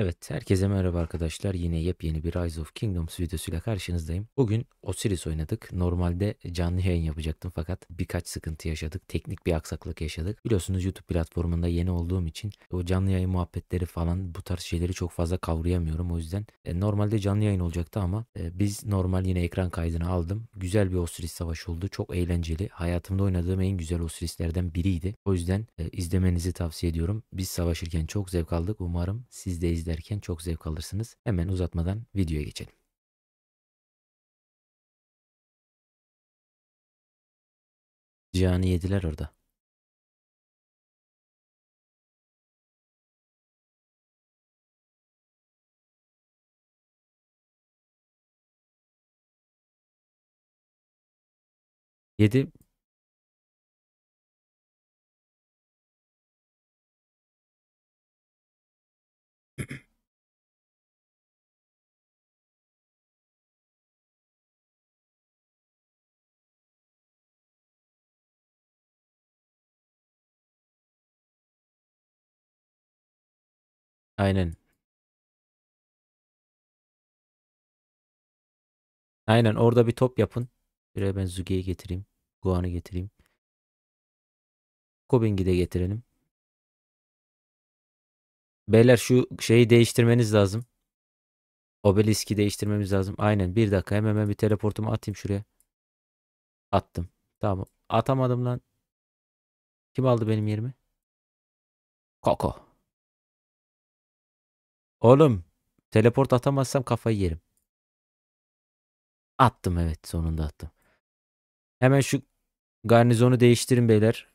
Evet, herkese merhaba arkadaşlar. Yine yepyeni bir Rise of Kingdoms videosuyla karşınızdayım. Bugün Osiris oynadık. Normalde canlı yayın yapacaktım fakat birkaç sıkıntı yaşadık. Teknik bir aksaklık yaşadık. Biliyorsunuz YouTube platformunda yeni olduğum için o canlı yayın muhabbetleri falan bu tarz şeyleri çok fazla kavrayamıyorum. O yüzden e, normalde canlı yayın olacaktı ama e, biz normal yine ekran kaydını aldım. Güzel bir Osiris savaşı oldu. Çok eğlenceli. Hayatımda oynadığım en güzel Osirislerden biriydi. O yüzden e, izlemenizi tavsiye ediyorum. Biz savaşırken çok zevk aldık. Umarım siz de izlersiniz izlerken çok zevk alırsınız. Hemen uzatmadan videoya geçelim. Cihan'ı yediler orada. Yedi Aynen. Aynen orada bir top yapın. Şuraya ben Zuge'yi getireyim. Guan'ı getireyim. Kobing'i de getirelim. Beyler şu şeyi değiştirmeniz lazım. Obelisk'i değiştirmemiz lazım. Aynen bir dakika hemen ben bir teleportumu atayım şuraya. Attım. Tamam. Atamadım lan. Kim aldı benim yerimi? Koko. Oğlum teleport atamazsam kafayı yerim. Attım evet sonunda attım. Hemen şu garnizonu değiştirin beyler.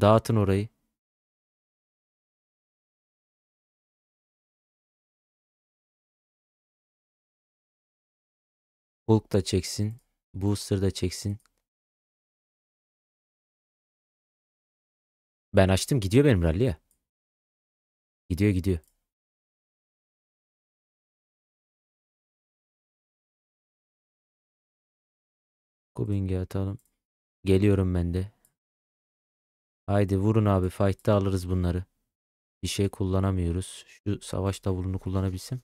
Dağıtın orayı. Hulk da çeksin. Booster da çeksin. Ben açtım gidiyor benim rally ya. Gidiyor gidiyor. Kubing'e atalım. Geliyorum ben de. Haydi vurun abi. Fight'ta alırız bunları. Bir şey kullanamıyoruz. Şu savaş davulunu kullanabilsem.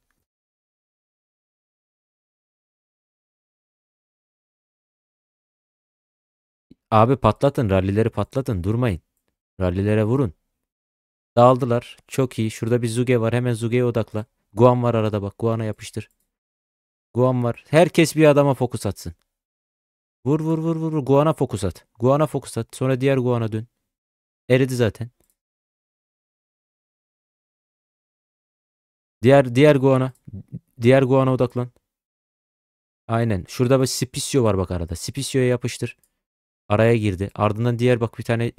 Abi patlatın. Rallileri patlatın. Durmayın. Rallilere vurun. Dağıldılar. Çok iyi. Şurada bir Zuge var. Hemen Zuge'ye odakla. Guan var arada bak. Guan'a yapıştır. Guan var. Herkes bir adama fokus atsın. Vur vur vur vur. Guan'a fokus at. Guan'a fokus at. Sonra diğer Guan'a dön. Eridi zaten. Diğer diğer Guan'a. Diğer Guan'a odaklan. Aynen. Şurada bir Spisio var bak arada. Spisio'ya yapıştır. Araya girdi. Ardından diğer bak bir tane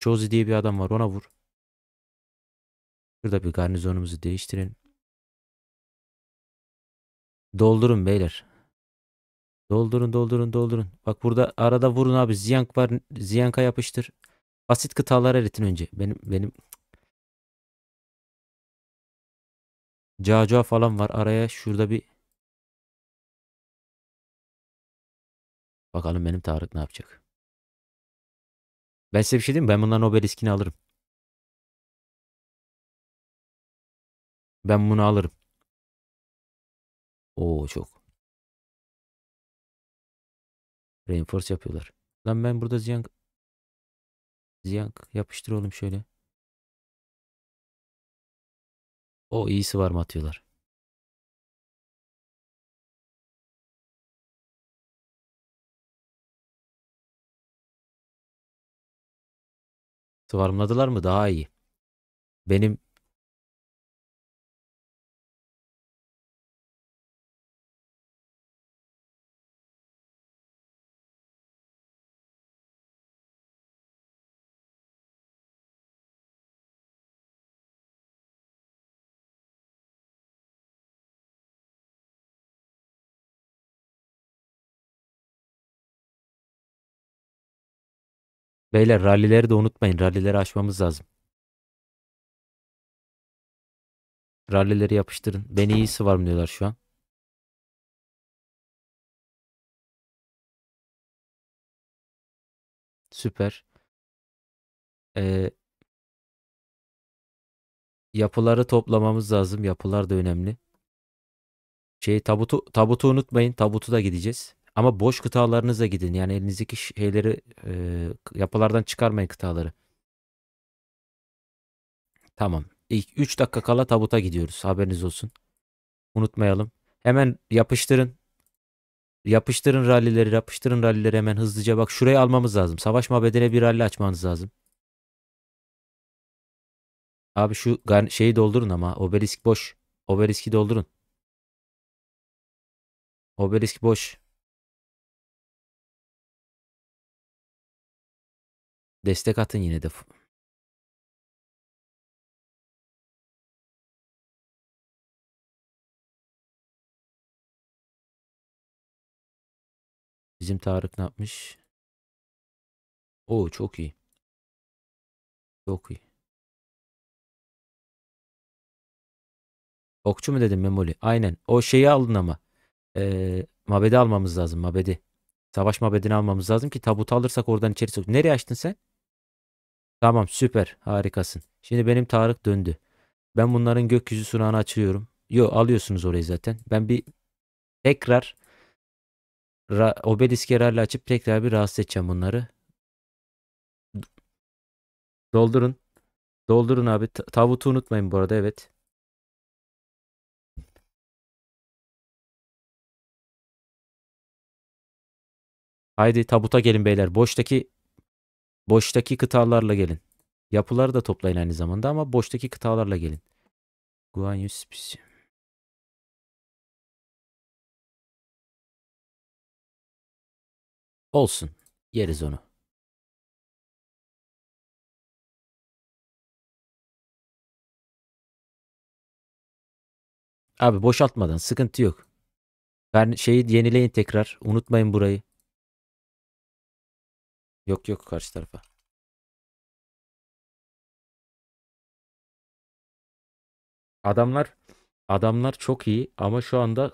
Josie diye bir adam var. Ona vur. Şurada bir garnizonumuzu değiştirin. Doldurun beyler. Doldurun doldurun doldurun. Bak burada arada vurun abi. Ziyank var. Ziyanka yapıştır. Basit kıtalar eritin önce. Benim benim Cacua falan var. Araya şurada bir Bakalım benim Tarık ne yapacak. Ben size bir şey diyeyim mi? Ben bunların obeliskini alırım. Ben bunu alırım. Oo çok. Reinforce yapıyorlar. Lan ben burada ziyank ziyank yapıştır oğlum şöyle. O iyisi var mı atıyorlar. Sıvarmladılar mı daha iyi. Benim Beyler rallileri de unutmayın. Rallileri açmamız lazım. Rallileri yapıştırın. Beni iyisi var mı diyorlar şu an. Süper. Ee, yapıları toplamamız lazım. Yapılar da önemli. Şey tabutu tabutu unutmayın. Tabutu da gideceğiz. Ama boş kıtalarınıza gidin. Yani elinizdeki şeyleri e, yapılardan çıkarmayın kıtaları. Tamam. İlk 3 dakika kala tabuta gidiyoruz. Haberiniz olsun. Unutmayalım. Hemen yapıştırın. Yapıştırın rallileri, yapıştırın rallileri hemen hızlıca. Bak şurayı almamız lazım. Savaş mabedine bir ralli açmanız lazım. Abi şu şeyi doldurun ama obelisk boş. Obelisk'i doldurun. Obelisk boş. Destek atın yine de. Bizim Tarık ne yapmış? Oo çok iyi. Çok iyi. Okçu mu dedim Memoli? Aynen. O şeyi aldın ama. Ee, mabedi almamız lazım. Mabedi. Savaş mabedini almamız lazım ki tabutu alırsak oradan içeri sok. Nereye açtın sen? Tamam süper harikasın. Şimdi benim Tarık döndü. Ben bunların gökyüzü sunağını açıyorum. Yo alıyorsunuz orayı zaten. Ben bir tekrar ra, obelisk yararlı açıp tekrar bir rahatsız edeceğim bunları. Doldurun. Doldurun abi. Tavutu unutmayın bu arada evet. Haydi tabuta gelin beyler. Boştaki Boştaki kıtalarla gelin. Yapıları da toplayın aynı zamanda ama boştaki kıtalarla gelin. Guanyu spisi. Olsun. Yeriz onu. Abi boşaltmadan sıkıntı yok. Ben şeyi yenileyin tekrar. Unutmayın burayı. Yok yok karşı tarafa. Adamlar adamlar çok iyi ama şu anda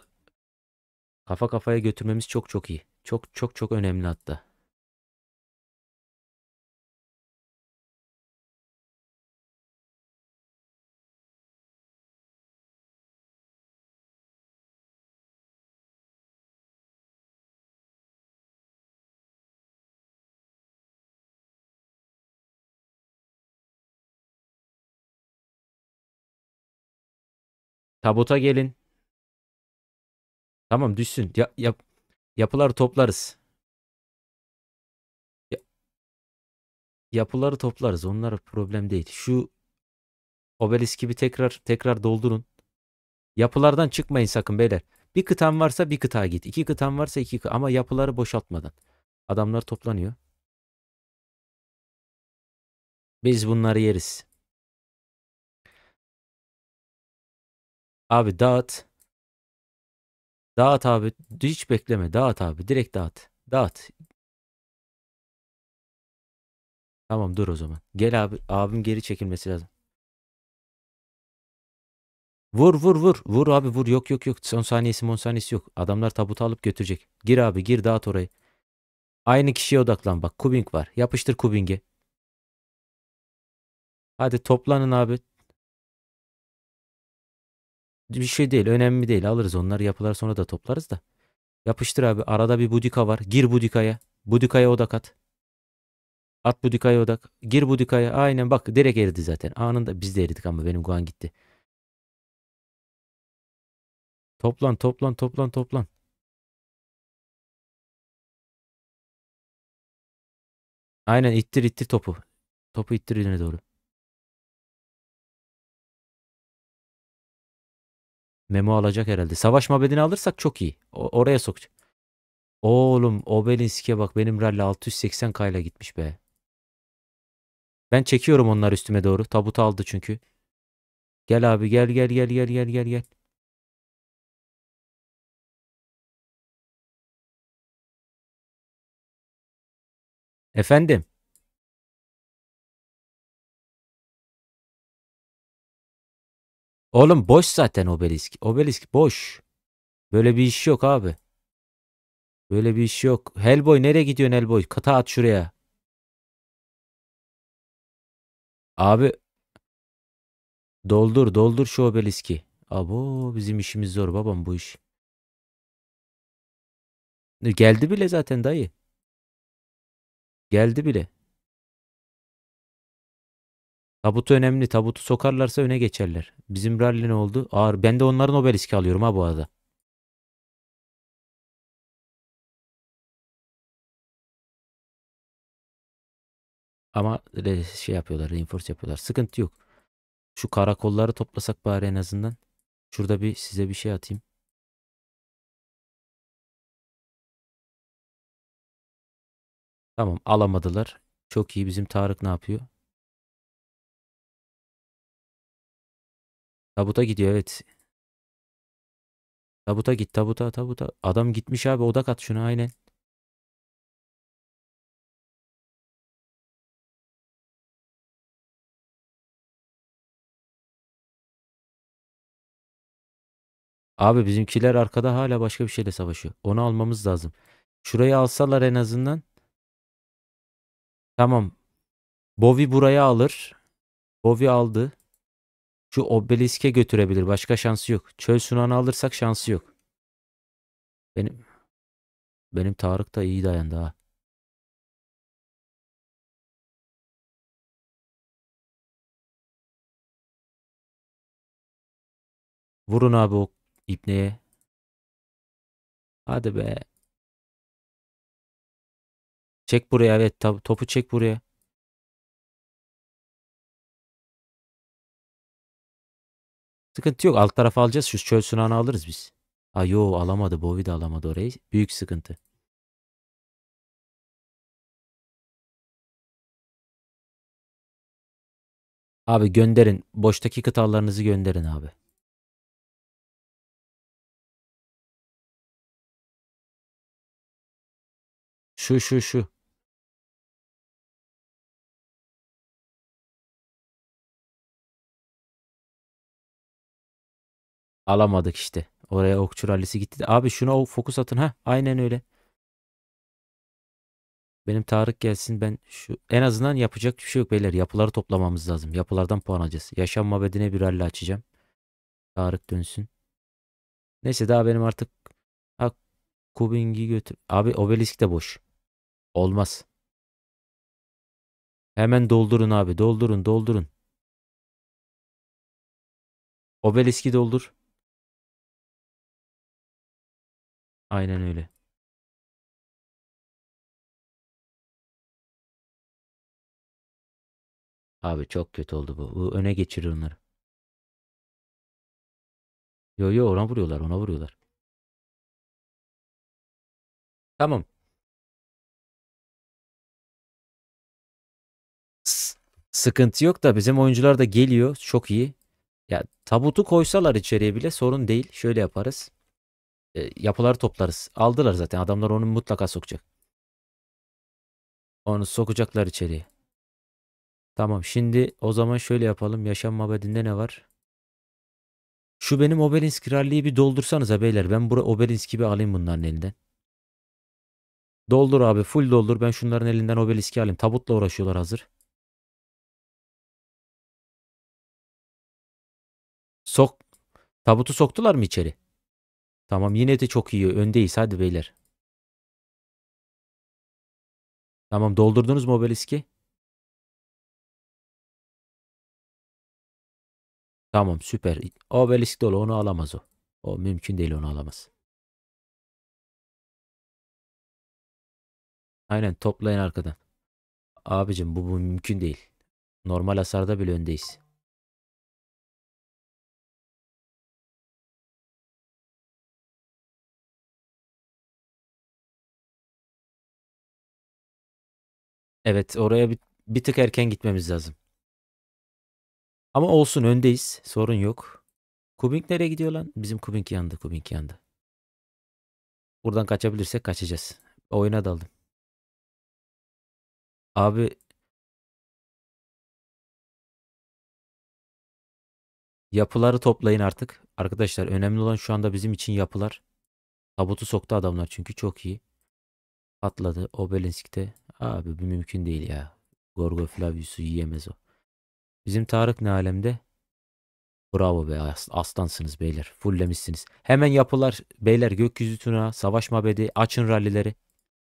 kafa kafaya götürmemiz çok çok iyi. Çok çok çok önemli hatta. Tabuta gelin. Tamam düşsün. Ya, yap, yapıları toplarız. Ya, yapıları toplarız. Onlar problem değil. Şu obelis gibi tekrar tekrar doldurun. Yapılardan çıkmayın sakın beyler. Bir kıtan varsa bir kıta git. İki kıtan varsa iki kıta. Ama yapıları boşaltmadan. Adamlar toplanıyor. Biz bunları yeriz. Abi dağıt. Dağıt abi. Hiç bekleme. Dağıt abi. Direkt dağıt. Dağıt. Tamam dur o zaman. Gel abi. Abim geri çekilmesi lazım. Vur vur vur. Vur abi vur. Yok yok yok. Son saniyesi mon saniyesi yok. Adamlar tabutu alıp götürecek. Gir abi gir dağıt orayı. Aynı kişiye odaklan bak. Kubing var. Yapıştır Kubing'e. Hadi toplanın abi bir şey değil önemli değil alırız onları yapılar sonra da toplarız da. Yapıştır abi arada bir budika var gir budikaya. Budikaya odak at. At budikaya odak. Gir budikaya aynen bak direkt eridi zaten. Anında biz de eridik ama benim guan gitti. Toplan toplan toplan toplan. Aynen ittir ittir topu. Topu ittir ilerine doğru. Memo alacak herhalde. Savaş mabedini alırsak çok iyi. O, oraya sokacak. Oğlum Obelinski'ye bak benim rally 680 kayla gitmiş be. Ben çekiyorum onlar üstüme doğru. Tabut aldı çünkü. Gel abi gel gel gel gel gel gel gel. Efendim. Oğlum boş zaten obelisk. Obelisk boş. Böyle bir iş yok abi. Böyle bir iş yok. Hellboy nereye gidiyorsun Hellboy? Kata at şuraya. Abi doldur doldur şu obeliski. Abo bizim işimiz zor babam bu iş. E, geldi bile zaten dayı. Geldi bile. Tabutu önemli. Tabutu sokarlarsa öne geçerler. Bizim rally ne oldu? Ağır. Ben de onların obeliski alıyorum ha bu arada. Ama şey yapıyorlar, reinforce yapıyorlar. Sıkıntı yok. Şu karakolları toplasak bari en azından. Şurada bir size bir şey atayım. Tamam alamadılar. Çok iyi bizim Tarık ne yapıyor? Tabuta gidiyor evet. Tabuta git tabuta tabuta. Adam gitmiş abi odak at şuna aynen. Abi bizimkiler arkada hala başka bir şeyle savaşıyor. Onu almamız lazım. Şurayı alsalar en azından. Tamam. Bovi buraya alır. Bovi aldı. Şu obeliske götürebilir. Başka şansı yok. Çöl sunağını alırsak şansı yok. Benim benim Tarık da iyi dayandı ha. Vurun abi o ipneye. Hadi be. Çek buraya evet topu çek buraya. Sıkıntı yok. Alt tarafa alacağız. Şu çöl sunağını alırız biz. Aa yo alamadı. Bovi de alamadı orayı. Büyük sıkıntı. Abi gönderin. Boştaki kıtalarınızı gönderin abi. Şu şu şu. alamadık işte. Oraya Okçu rallisi gitti. De. Abi şuna o fokus atın ha. Aynen öyle. Benim Tarık gelsin ben şu en azından yapacak bir şey yok beyler. Yapıları toplamamız lazım. Yapılardan puan alacağız. Yaşam mabedine bir rally açacağım. Tarık dönsün. Neyse daha benim artık ha, Kubing'i götür. Abi obelisk de boş. Olmaz. Hemen doldurun abi. Doldurun doldurun. Obelisk'i doldur. Aynen öyle. Abi çok kötü oldu bu. Bu öne geçirir onları. Yo yo ona vuruyorlar ona vuruyorlar. Tamam. sıkıntı yok da bizim oyuncular da geliyor. Çok iyi. Ya tabutu koysalar içeriye bile sorun değil. Şöyle yaparız yapıları toplarız. Aldılar zaten. Adamlar onu mutlaka sokacak. Onu sokacaklar içeriye. Tamam şimdi o zaman şöyle yapalım. Yaşam mabedinde ne var? Şu benim Obelinsk ralliyi bir doldursanız beyler. Ben buraya Obelinsk'i gibi alayım bunların elinden. Doldur abi full doldur. Ben şunların elinden Obelinsk'i alayım. Tabutla uğraşıyorlar hazır. Sok. Tabutu soktular mı içeri? Tamam yine de çok iyi. Öndeyiz hadi beyler. Tamam doldurdunuz mu obeliski? Tamam süper. Obelisk dolu onu alamaz o. O mümkün değil onu alamaz. Aynen toplayın arkadan. Abicim bu, bu mümkün değil. Normal hasarda bile öndeyiz. Evet oraya bir, bir tık erken gitmemiz lazım. Ama olsun öndeyiz. Sorun yok. Kubink nereye gidiyor lan? Bizim Kubink yandı. Kubink yandı. Buradan kaçabilirsek kaçacağız. Oyuna daldım. Abi Yapıları toplayın artık. Arkadaşlar önemli olan şu anda bizim için yapılar. Tabutu soktu adamlar çünkü çok iyi. Patladı. Obelinsk'te Abi bu mümkün değil ya. Gorgo Flavius'u yiyemez o. Bizim Tarık ne alemde? Bravo be aslansınız beyler. Fullemişsiniz. Hemen yapılar beyler gökyüzü tuna, savaş mabedi, açın rallileri.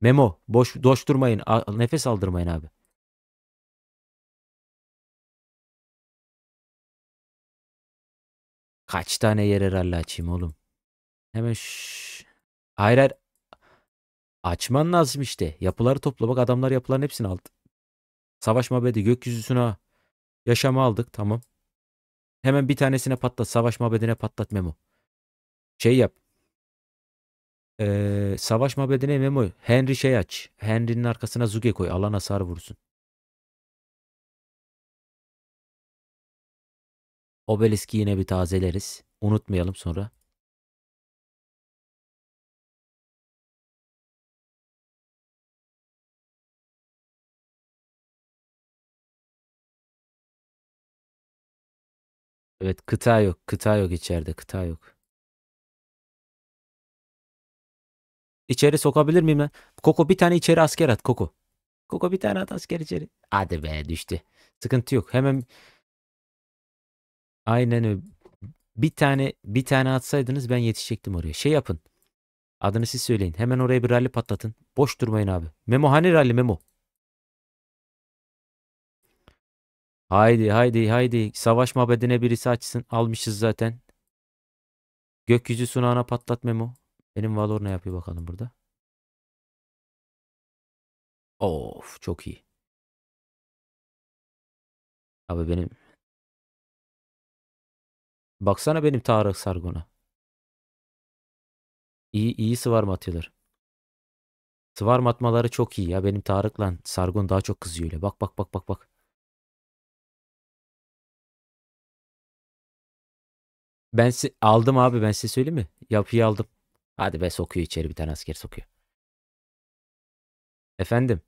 Memo boş doş durmayın. A, nefes aldırmayın abi. Kaç tane yere ralli açayım oğlum? Hemen şşş. Hayır hayır Açman lazım işte. Yapıları toplamak adamlar yapıların hepsini aldı. Savaş mabedi gökyüzü suna. Yaşamı aldık. Tamam. Hemen bir tanesine patlat. Savaş mabedine patlat Memo. Şey yap. Ee, savaş mabedine Memo. Henry şey aç. Henry'nin arkasına Zuge koy. Alan hasarı vursun. Obelisk'i yine bir tazeleriz. Unutmayalım sonra. Evet kıta yok. Kıta yok içeride. Kıta yok. İçeri sokabilir miyim ben? Koko bir tane içeri asker at Koko. Koko bir tane at asker içeri. Hadi be düştü. Sıkıntı yok. Hemen Aynen öyle. Bir tane bir tane atsaydınız ben yetişecektim oraya. Şey yapın. Adını siz söyleyin. Hemen oraya bir rally patlatın. Boş durmayın abi. Memo hani rally Memo? Haydi haydi haydi savaş mabedine birisi açsın almışız zaten. Gökyüzü sunağına patlat Memo. Benim Valor ne yapıyor bakalım burada. Of çok iyi. Abi benim. Baksana benim Tarık Sargon'a. İyi, iyi sıvarma atıyorlar. Sıvarma atmaları çok iyi ya. Benim Tarık'la Sargon daha çok kızıyor öyle. Bak bak bak bak bak. Ben si aldım abi ben size söyleyeyim mi? Yapıyı aldım. Hadi be sokuyor içeri bir tane asker sokuyor. Efendim.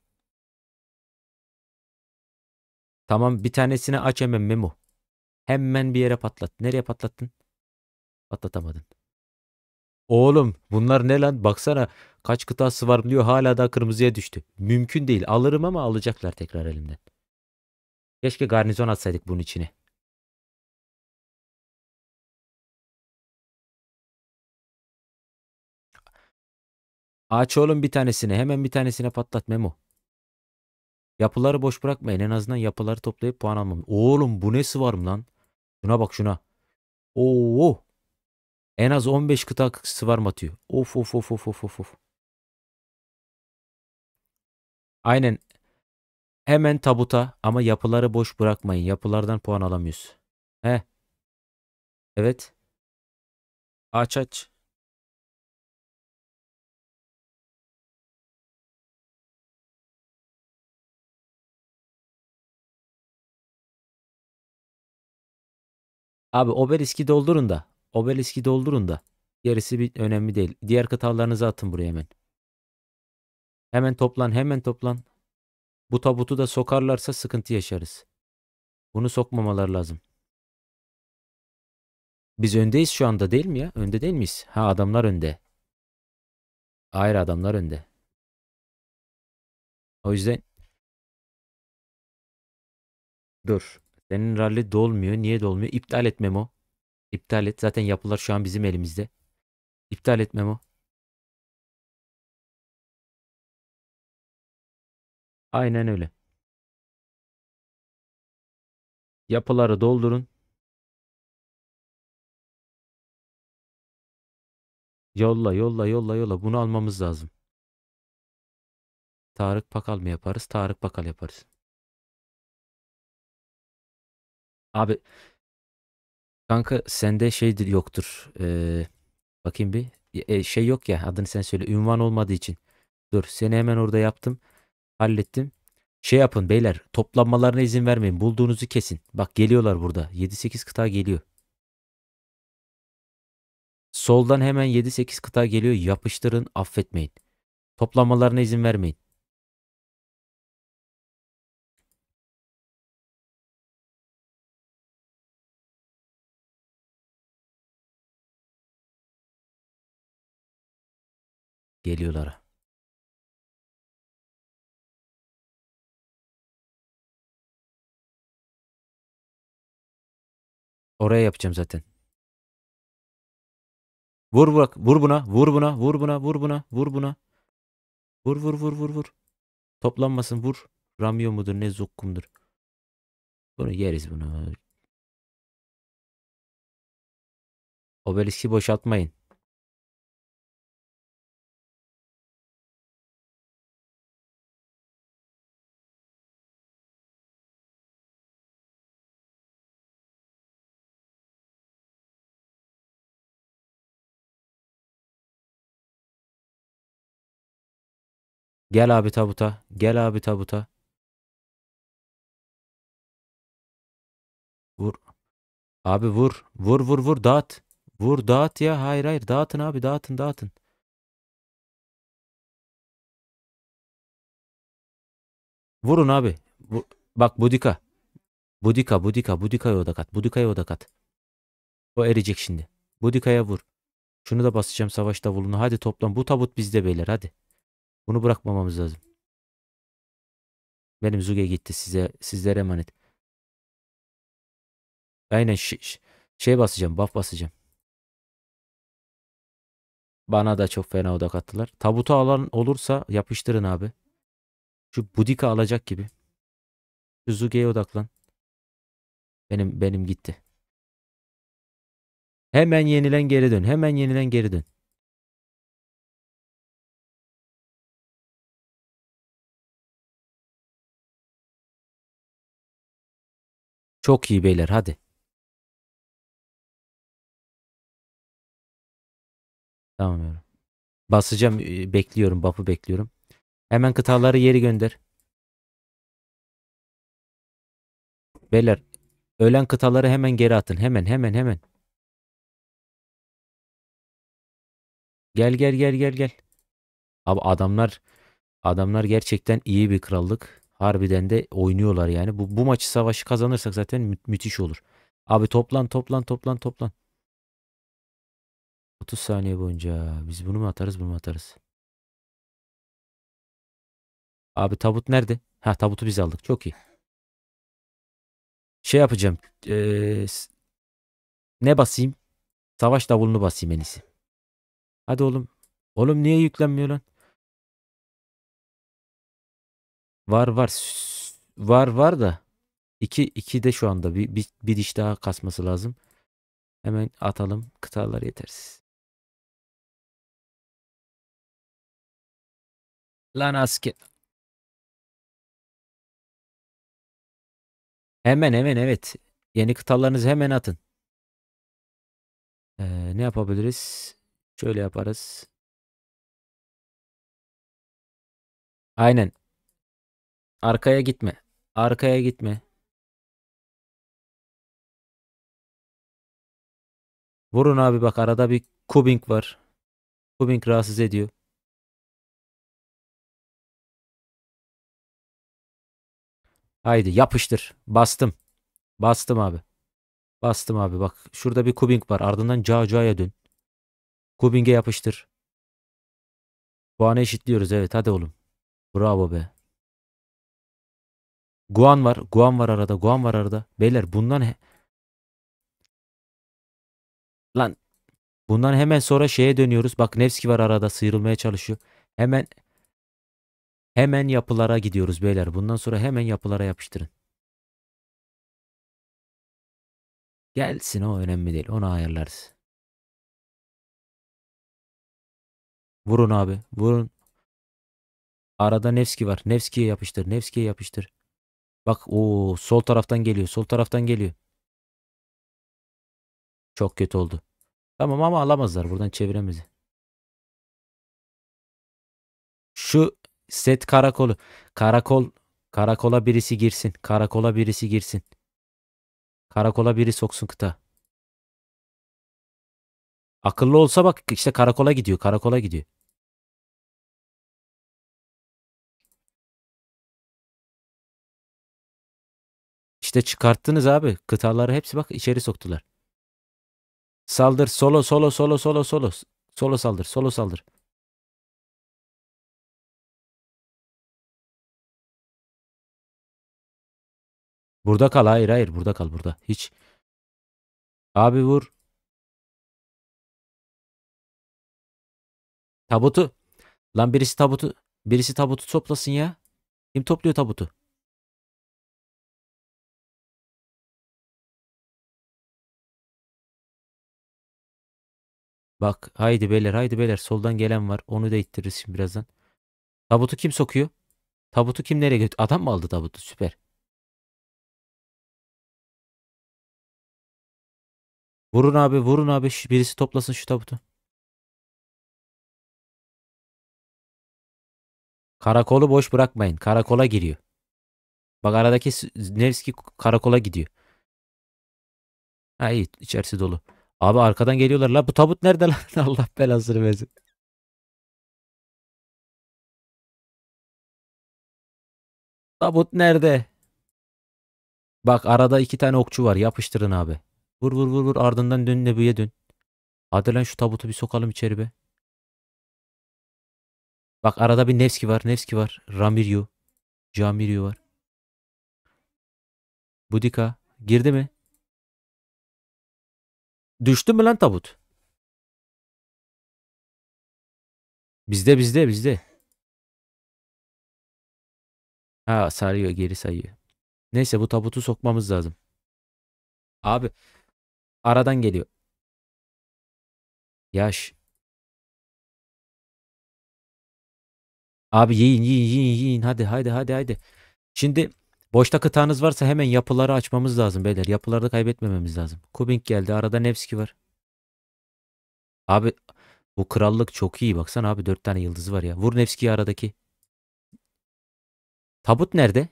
Tamam bir tanesini aç hemen Memo. Hemen bir yere patlat. Nereye patlattın? Patlatamadın. Oğlum bunlar ne lan? Baksana kaç kıtası var diyor hala daha kırmızıya düştü. Mümkün değil. Alırım ama alacaklar tekrar elimden. Keşke garnizon atsaydık bunun içine. Aç oğlum bir tanesini. Hemen bir tanesine patlat Memo. Yapıları boş bırakmayın. En azından yapıları toplayıp puan almam. Oğlum bu nesi varım lan? Şuna bak şuna. Oo. En az 15 kıta sıvarım atıyor. Of of of of of of. Aynen. Hemen tabuta ama yapıları boş bırakmayın. Yapılardan puan alamıyoruz. He. Evet. Aç aç. Abi obeliski doldurun da. Obeliski doldurun da. Gerisi bir önemli değil. Diğer kıtalarınızı atın buraya hemen. Hemen toplan hemen toplan. Bu tabutu da sokarlarsa sıkıntı yaşarız. Bunu sokmamalar lazım. Biz öndeyiz şu anda değil mi ya? Önde değil miyiz? Ha adamlar önde. Hayır adamlar önde. O yüzden dur. Senin rally dolmuyor. Niye dolmuyor? İptal et Memo. İptal et. Zaten yapılar şu an bizim elimizde. İptal et Memo. Aynen öyle. Yapıları doldurun. Yolla yolla yolla yolla. Bunu almamız lazım. Tarık Pakal mı yaparız? Tarık Pakal yaparız. Abi kanka sende şeydir yoktur. Ee, bakayım bir. E, şey yok ya adını sen söyle. Ünvan olmadığı için. Dur seni hemen orada yaptım. Hallettim. Şey yapın beyler toplanmalarına izin vermeyin. Bulduğunuzu kesin. Bak geliyorlar burada. 7-8 kıta geliyor. Soldan hemen 7-8 kıta geliyor. Yapıştırın affetmeyin. Toplanmalarına izin vermeyin. geliyorlar Oraya yapacağım zaten. Vur bak, vur buna, vur buna, vur buna, vur buna, vur buna. Vur vur vur vur vur. Toplanmasın vur. Ramyo mudur ne zokkumdur. Bunu yeriz bunu. Obeliski boşaltmayın. Gel abi tabuta. Gel abi tabuta. Vur. Abi vur. Vur vur vur dağıt. Vur dağıt ya. Hayır hayır dağıtın abi dağıtın dağıtın. Vurun abi. Bu, bak Budika. Budika, Budika, Budika'ya odakat. Budika'ya odakat. O erecek şimdi. Budika'ya vur. Şunu da basacağım savaş davulunu. Hadi toplan. Bu tabut bizde beyler hadi. Bunu bırakmamamız lazım. Benim Zuge gitti size sizlere emanet. Aynen şey basacağım, buff basacağım. Bana da çok fena odak attılar. Tabutu alan olursa yapıştırın abi. Şu Budika alacak gibi. Zuge'ye odaklan. Benim benim gitti. Hemen yenilen geri dön. Hemen yenilen geri dön. Çok iyi beyler hadi. Tamam. Basacağım e, bekliyorum buff'ı bekliyorum. Hemen kıtaları yeri gönder. Beyler ölen kıtaları hemen geri atın. Hemen hemen hemen. Gel gel gel gel gel. Abi adamlar adamlar gerçekten iyi bir krallık. Harbiden de oynuyorlar yani. Bu, bu maçı savaşı kazanırsak zaten mü- müthiş olur. Abi toplan toplan toplan toplan. 30 saniye boyunca biz bunu mu atarız bunu mu atarız? Abi tabut nerede? Ha tabutu biz aldık. Çok iyi. Şey yapacağım. Ee, ne basayım? Savaş davulunu basayım en iyisi. Hadi oğlum. Oğlum niye yüklenmiyor lan? Var var. Var var da. 2 2 de şu anda bir, bir, bir diş daha kasması lazım. Hemen atalım. Kıtalar yetersiz. Lan asker. Hemen hemen evet. Yeni kıtalarınızı hemen atın. Ee, ne yapabiliriz? Şöyle yaparız. Aynen. Arkaya gitme. Arkaya gitme. Vurun abi bak arada bir Kubing var. Kubing rahatsız ediyor. Haydi yapıştır. Bastım. Bastım abi. Bastım abi bak. Şurada bir Kubing var. Ardından Caocao'ya dön. Kubing'e yapıştır. Puanı eşitliyoruz evet hadi oğlum. Bravo be. Guan var. Guan var arada. Guan var arada. Beyler bundan he... Lan bundan hemen sonra şeye dönüyoruz. Bak Nevski var arada sıyrılmaya çalışıyor. Hemen hemen yapılara gidiyoruz beyler. Bundan sonra hemen yapılara yapıştırın. Gelsin o önemli değil. Onu ayarlarız. Vurun abi. Vurun. Arada Nevski var. Nevski'ye yapıştır. Nevski'ye yapıştır. Bak o sol taraftan geliyor. Sol taraftan geliyor. Çok kötü oldu. Tamam ama alamazlar. Buradan çeviremez. Şu set karakolu. Karakol. Karakola birisi girsin. Karakola birisi girsin. Karakola biri soksun kıta. Akıllı olsa bak işte karakola gidiyor. Karakola gidiyor. İşte çıkarttınız abi. Kıtaları hepsi bak içeri soktular. Saldır solo solo solo solo solo. Solo saldır solo saldır. Burada kal hayır hayır burada kal burada. Hiç. Abi vur. Tabutu. Lan birisi tabutu. Birisi tabutu toplasın ya. Kim topluyor tabutu? Bak haydi beyler haydi beyler soldan gelen var. Onu da ittiririz şimdi birazdan. Tabutu kim sokuyor? Tabutu kim nereye götür? Adam mı aldı tabutu? Süper. Vurun abi vurun abi. birisi toplasın şu tabutu. Karakolu boş bırakmayın. Karakola giriyor. Bak aradaki Nevski karakola gidiyor. Ha iyi içerisi dolu. Abi arkadan geliyorlar. La bu tabut nerede lan? Allah belasını versin. Tabut nerede? Bak arada iki tane okçu var. Yapıştırın abi. Vur vur vur vur ardından dön Nebu'ya dön. Hadi lan şu tabutu bir sokalım içeri be. Bak arada bir Nevski var. Nevski var. Ramiryu. Camiryu var. Budika. Girdi mi? Düştü mü lan tabut? Bizde bizde bizde. Ha sarıyor geri sayıyor. Neyse bu tabutu sokmamız lazım. Abi aradan geliyor. Yaş. Abi yiyin yiyin yiyin yiyin hadi hadi hadi hadi. Şimdi Boşta kıtanız varsa hemen yapıları açmamız lazım beyler. Yapıları da kaybetmememiz lazım. Kubing geldi. Arada Nevski var. Abi bu krallık çok iyi. Baksana abi dört tane yıldızı var ya. Vur Nevski'yi aradaki. Tabut nerede?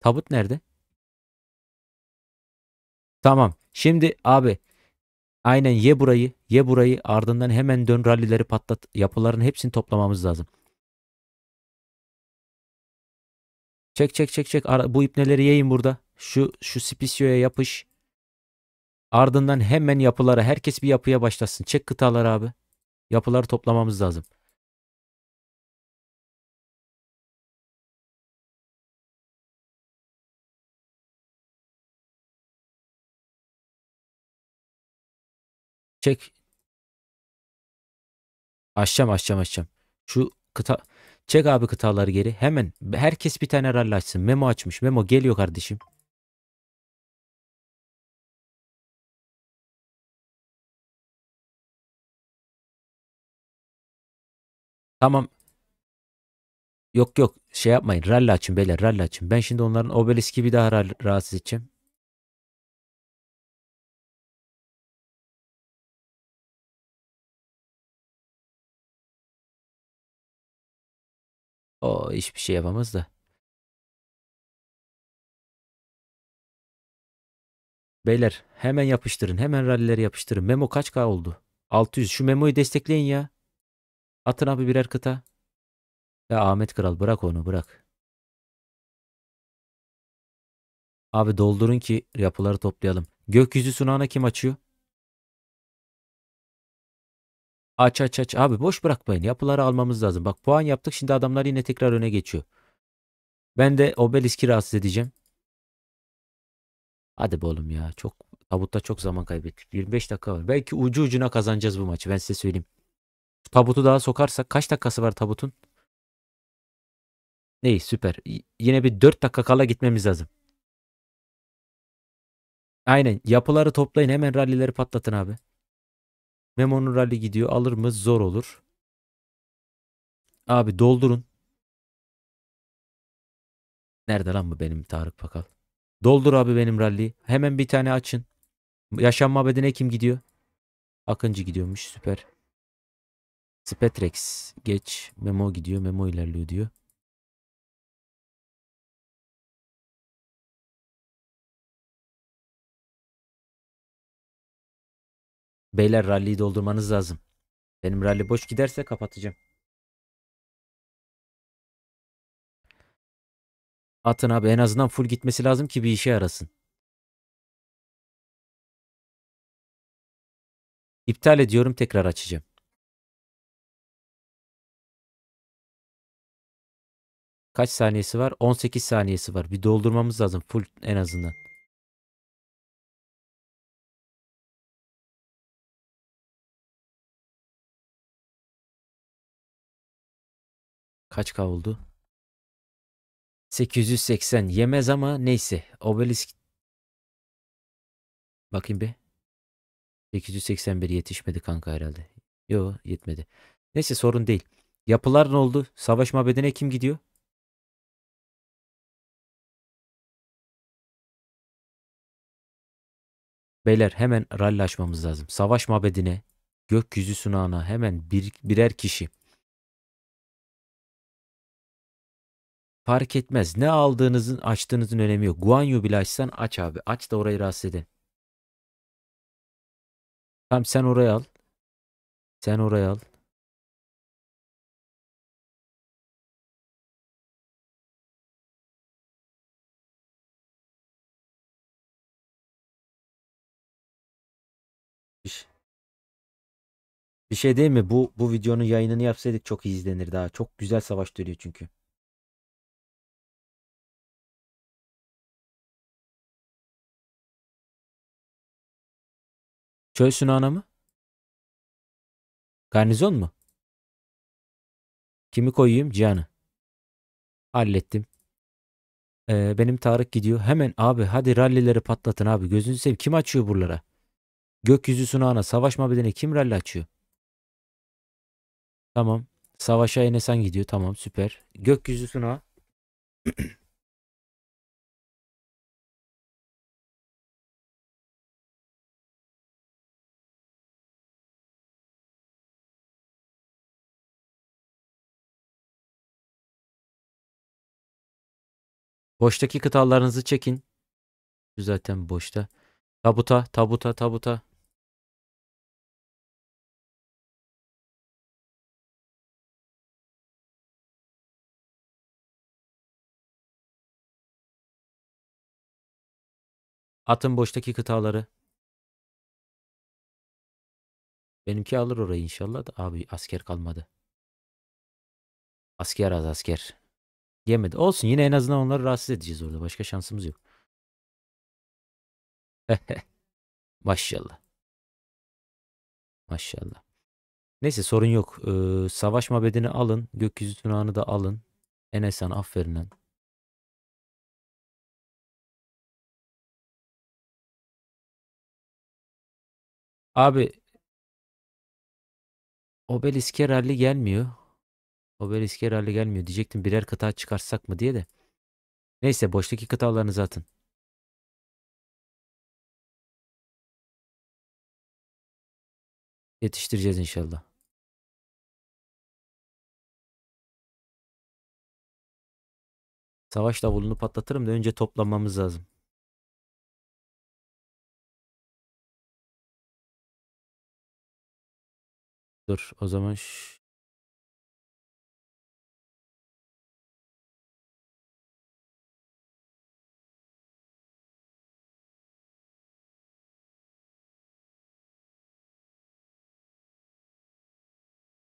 Tabut nerede? Tamam. Şimdi abi aynen ye burayı ye burayı ardından hemen dön rallileri patlat yapıların hepsini toplamamız lazım. Çek çek çek çek Ara, bu ipneleri yayın burada. Şu şu spisyoya yapış. Ardından hemen yapılara herkes bir yapıya başlasın. Çek kıtalar abi. Yapıları toplamamız lazım. Çek. Açacağım açacağım açacağım. Şu kıta Çek abi kıtaları geri. Hemen herkes bir tane rally açsın. Memo açmış. Memo geliyor kardeşim. Tamam. Yok yok şey yapmayın. Rally açın beyler rally açın. Ben şimdi onların obeliski bir daha rahatsız edeceğim. O hiçbir şey yapamaz da. Beyler hemen yapıştırın. Hemen rallileri yapıştırın. Memo kaç K oldu? 600. Şu Memo'yu destekleyin ya. Atın abi birer kıta. Ya Ahmet Kral bırak onu bırak. Abi doldurun ki yapıları toplayalım. Gökyüzü sunağına kim açıyor? Aç aç aç. Abi boş bırakmayın. Yapıları almamız lazım. Bak puan yaptık. Şimdi adamlar yine tekrar öne geçiyor. Ben de obeliski rahatsız edeceğim. Hadi be oğlum ya. Çok tabutta çok zaman kaybettik. 25 dakika var. Belki ucu ucuna kazanacağız bu maçı. Ben size söyleyeyim. Şu tabutu daha sokarsak kaç dakikası var tabutun? Neyi süper. Yine bir 4 dakika kala gitmemiz lazım. Aynen. Yapıları toplayın. Hemen rallileri patlatın abi. Memo'nun rally gidiyor. Alır mı? Zor olur. Abi doldurun. Nerede lan bu benim Tarık Pakal? Doldur abi benim rally. Hemen bir tane açın. Yaşanma bedene kim gidiyor? Akıncı gidiyormuş süper. Spetrex geç. Memo gidiyor. Memo ilerliyor diyor. Beyler ralliyi doldurmanız lazım. Benim ralli boş giderse kapatacağım. Atın abi en azından full gitmesi lazım ki bir işe arasın. İptal ediyorum tekrar açacağım. Kaç saniyesi var? 18 saniyesi var. Bir doldurmamız lazım full en azından. Kaç K oldu? 880 yemez ama neyse. Obelisk Bakayım bir. 881 yetişmedi kanka herhalde. Yo yetmedi. Neyse sorun değil. Yapılar ne oldu? Savaş mabedine kim gidiyor? Beyler hemen ralli açmamız lazım. Savaş mabedine, gökyüzü sunağına hemen bir, birer kişi. Fark etmez. Ne aldığınızın, açtığınızın önemi yok. Guanyu bile açsan aç abi. Aç da orayı rahatsız edin. Tamam sen orayı al. Sen orayı al. Bir şey değil mi? Bu bu videonun yayınını yapsaydık çok iyi izlenir daha. Çok güzel savaş dönüyor çünkü. Köy Sünana mı? Garnizon mu? Kimi koyayım? Cihan'ı. Hallettim. Ee, benim Tarık gidiyor. Hemen abi hadi rallileri patlatın abi. Gözünüzü seveyim. Kim açıyor buralara? Gökyüzü sunağına Savaşma mabedine kim ralli açıyor? Tamam. Savaşa Enesan gidiyor. Tamam süper. Gökyüzü sunağı. Boştaki kıtalarınızı çekin. zaten boşta. Tabuta, tabuta, tabuta. Atın boştaki kıtaları. Benimki alır orayı inşallah da abi asker kalmadı. Asker az asker. Yemedi. Olsun yine en azından onları rahatsız edeceğiz orada. Başka şansımız yok. Maşallah. Maşallah. Neyse sorun yok. Ee, savaş mabedini alın. Gökyüzü tunağını da alın. Enesan aferin lan. Abi Obelisk'e rally gelmiyor. Haber eski herhalde gelmiyor. Diyecektim birer kıta çıkarsak mı diye de. Neyse boştaki kıtalarınızı atın. Yetiştireceğiz inşallah. Savaş davulunu patlatırım da önce toplanmamız lazım. Dur o zaman şu...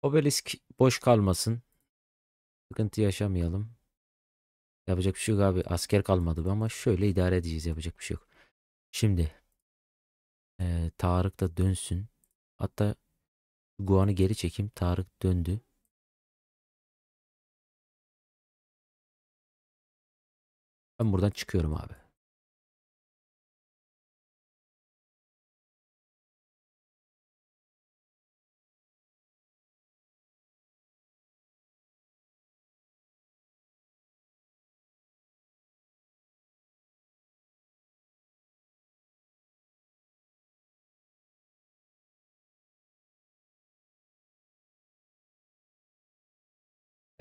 Obelisk boş kalmasın. Sıkıntı yaşamayalım. Yapacak bir şey yok abi. Asker kalmadı ama şöyle idare edeceğiz. Yapacak bir şey yok. Şimdi e, Tarık da dönsün. Hatta Guan'ı geri çekeyim. Tarık döndü. Ben buradan çıkıyorum abi.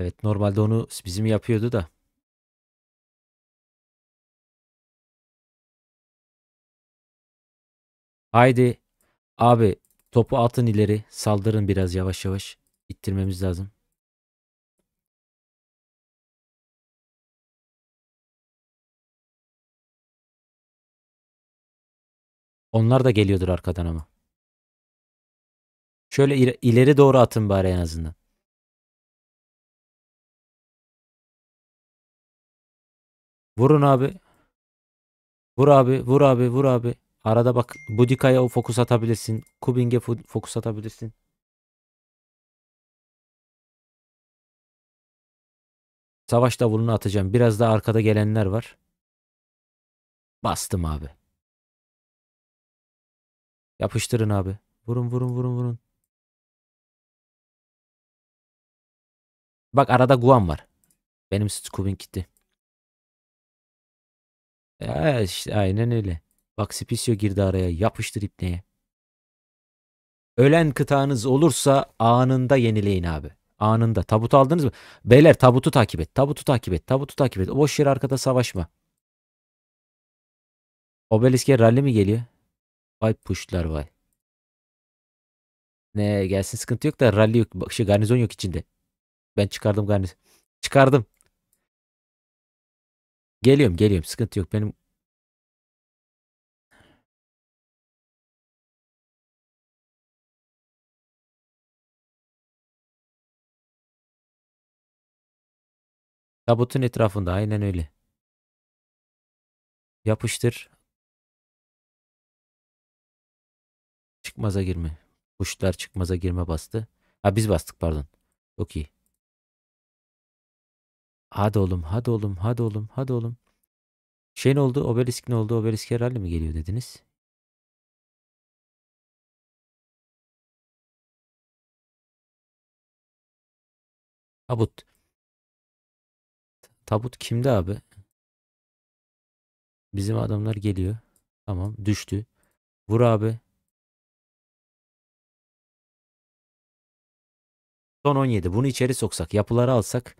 Evet normalde onu bizim yapıyordu da. Haydi abi topu atın ileri saldırın biraz yavaş yavaş ittirmemiz lazım. Onlar da geliyordur arkadan ama. Şöyle ileri doğru atın bari en azından. Vurun abi. Vur abi, vur abi, vur abi. Arada bak Budika'ya o fokus atabilirsin. Kubing'e fokus atabilirsin. Savaş davulunu atacağım. Biraz da arkada gelenler var. Bastım abi. Yapıştırın abi. Vurun vurun vurun vurun. Bak arada Guan var. Benim Kubing gitti. Ee, işte aynen öyle. Bak Spisio girdi araya. Yapıştır ipneye. Ölen kıtanız olursa anında yenileyin abi. Anında. Tabut aldınız mı? Beyler tabutu takip et. Tabutu takip et. Tabutu takip et. boş yer arkada savaşma. Obelisk'e rally mi geliyor? Vay puşlar vay. Ne gelsin sıkıntı yok da rally yok. Bak şey garnizon yok içinde. Ben çıkardım garnizon. Çıkardım. Geliyorum geliyorum sıkıntı yok benim. Tabutun etrafında aynen öyle. Yapıştır. Çıkmaza girme. Kuşlar çıkmaza girme bastı. Ha biz bastık pardon. Çok Hadi oğlum, hadi oğlum, hadi oğlum, hadi oğlum. Şey ne oldu? Obelisk ne oldu? Obelisk herhalde mi geliyor dediniz? Tabut. Tabut kimde abi? Bizim adamlar geliyor. Tamam düştü. Vur abi. Son 17. Bunu içeri soksak, yapıları alsak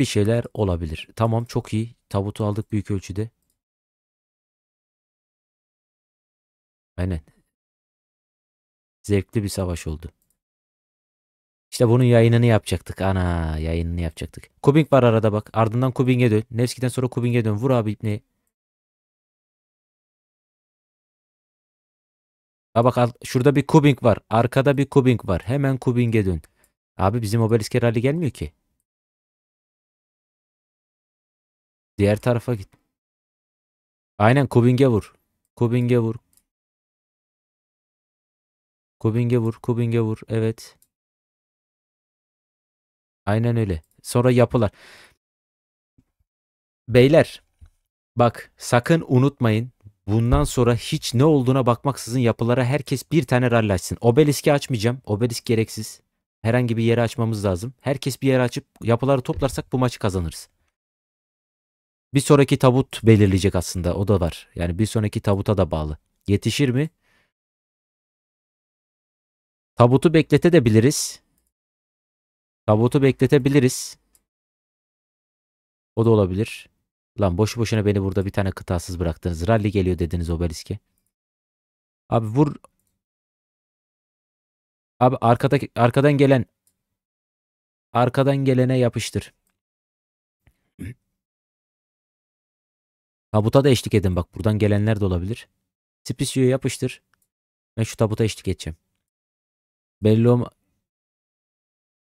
bir şeyler olabilir. Tamam çok iyi. Tabutu aldık büyük ölçüde. Aynen. Zevkli bir savaş oldu. İşte bunun yayınını yapacaktık. Ana yayınını yapacaktık. Kubing var arada bak. Ardından Kubing'e dön. Nevski'den sonra Kubing'e dön. Vur abi İbni'ye. Ha bak şurada bir Kubing var. Arkada bir Kubing var. Hemen Kubing'e dön. Abi bizim obelisk herhalde gelmiyor ki. Diğer tarafa git. Aynen Kubing'e vur. Kubing'e vur. Kubing'e vur. Kubing'e vur. Evet. Aynen öyle. Sonra yapılar. Beyler bak sakın unutmayın. Bundan sonra hiç ne olduğuna bakmaksızın yapılara herkes bir tane rally açsın. Obelisk'i açmayacağım. Obelisk gereksiz. Herhangi bir yere açmamız lazım. Herkes bir yere açıp yapıları toplarsak bu maçı kazanırız bir sonraki tabut belirleyecek aslında o da var. Yani bir sonraki tabuta da bağlı. Yetişir mi? Tabutu bekletebiliriz Tabutu bekletebiliriz. O da olabilir. Lan boşu boşuna beni burada bir tane kıtasız bıraktınız. Rally geliyor dediniz obeliske. Abi vur. Abi arkadaki arkadan gelen arkadan gelene yapıştır. Tabuta da eşlik edin bak buradan gelenler de olabilir. Spisyo'yu yapıştır. Ben şu tabuta eşlik edeceğim. Bellum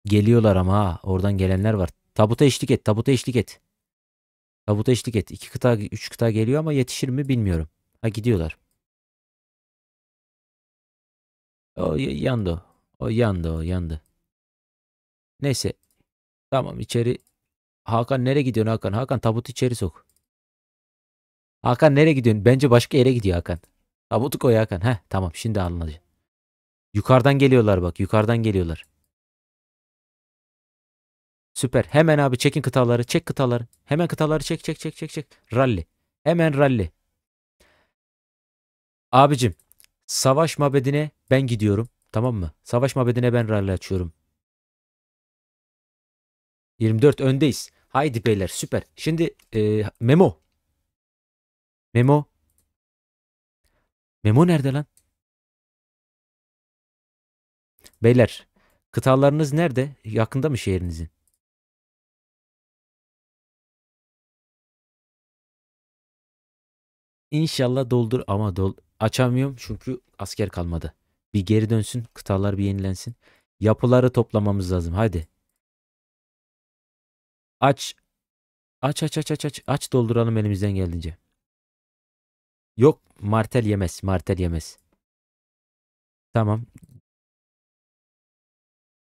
geliyorlar ama ha. Oradan gelenler var. Tabuta eşlik et. Tabuta eşlik et. Tabuta eşlik et. İki kıta, üç kıta geliyor ama yetişir mi bilmiyorum. Ha gidiyorlar. O yandı. O yandı. O yandı. Neyse. Tamam içeri. Hakan nereye gidiyorsun Hakan? Hakan tabutu içeri sok. Hakan nereye gidiyorsun? Bence başka yere gidiyor Hakan. Tabutu koy Hakan. Heh tamam şimdi anladı. Yukarıdan geliyorlar bak yukarıdan geliyorlar. Süper. Hemen abi çekin kıtaları. Çek kıtaları. Hemen kıtaları çek çek çek çek çek. Rally. Hemen rally. Abicim savaş mabedine ben gidiyorum. Tamam mı? Savaş mabedine ben rally açıyorum. 24 öndeyiz. Haydi beyler süper. Şimdi e, Memo Memo. Memo nerede lan? Beyler, kıtalarınız nerede? Yakında mı şehrinizin? İnşallah doldur ama dol açamıyorum çünkü asker kalmadı. Bir geri dönsün, kıtalar bir yenilensin. Yapıları toplamamız lazım. Hadi, Aç. Aç aç aç aç aç aç dolduralım elimizden geldiğince. Yok martel yemez. Martel yemez. Tamam.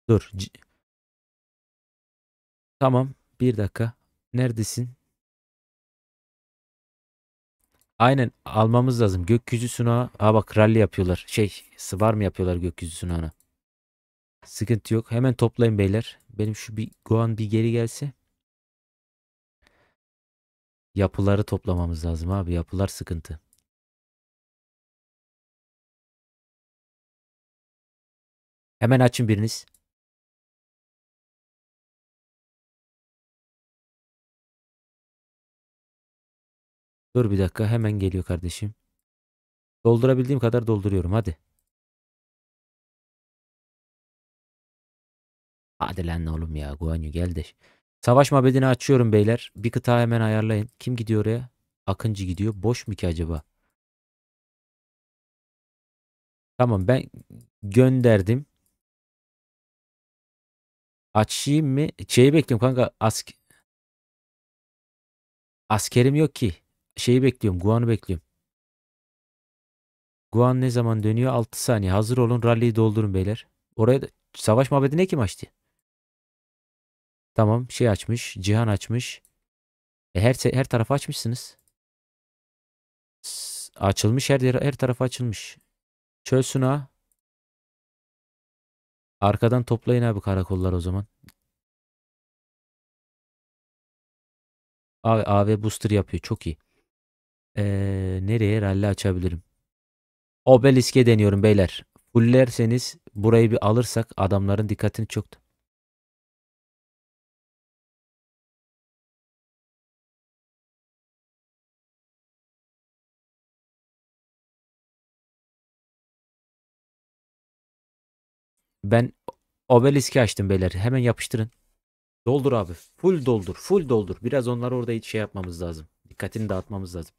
Dur. C tamam. Bir dakika. Neredesin? Aynen almamız lazım. Gökyüzü sunağı. Ha bak rally yapıyorlar. Şey sıvar mı yapıyorlar gökyüzü sunağına? Sıkıntı yok. Hemen toplayın beyler. Benim şu bir Goan bir geri gelse. Yapıları toplamamız lazım abi. Yapılar sıkıntı. Hemen açın biriniz. Dur bir dakika hemen geliyor kardeşim. Doldurabildiğim kadar dolduruyorum hadi. Hadi lan oğlum ya Guanyu geldi. Savaş mabedini açıyorum beyler. Bir kıta hemen ayarlayın. Kim gidiyor oraya? Akıncı gidiyor. Boş mu ki acaba? Tamam ben gönderdim. Açayım mı? Şeyi bekliyorum kanka. Ask Askerim yok ki. Şeyi bekliyorum. Guan'ı bekliyorum. Guan ne zaman dönüyor? 6 saniye. Hazır olun. Rally'i doldurun beyler. Oraya da... Savaş muhabbeti ne kim açtı? Tamam. Şey açmış. Cihan açmış. E her, her tarafı açmışsınız. Açılmış her, her tarafı açılmış. Çöl sunağı. Arkadan toplayın abi karakollar o zaman. Abi AV booster yapıyor. Çok iyi. Ee, nereye rally açabilirim? Obelisk'e deniyorum beyler. Fullerseniz burayı bir alırsak adamların dikkatini çok Ben obeliski açtım beyler. Hemen yapıştırın. Doldur abi. Full doldur. Full doldur. Biraz onları orada hiç şey yapmamız lazım. Dikkatini dağıtmamız lazım.